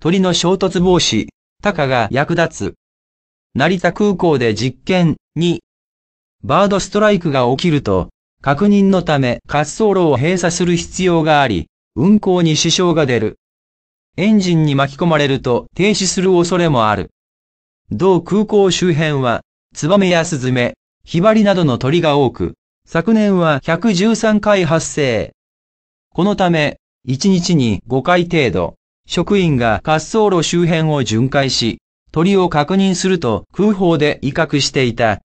鳥の衝突防止、タカが役立つ。成田空港で実験2。バードストライクが起きると、確認のため滑走路を閉鎖する必要があり、運行に支障が出る。エンジンに巻き込まれると停止する恐れもある。同空港周辺は、ツバメやスズメ、ヒバリなどの鳥が多く、昨年は113回発生。このため、1日に5回程度、職員が滑走路周辺を巡回し、鳥を確認すると空砲で威嚇していた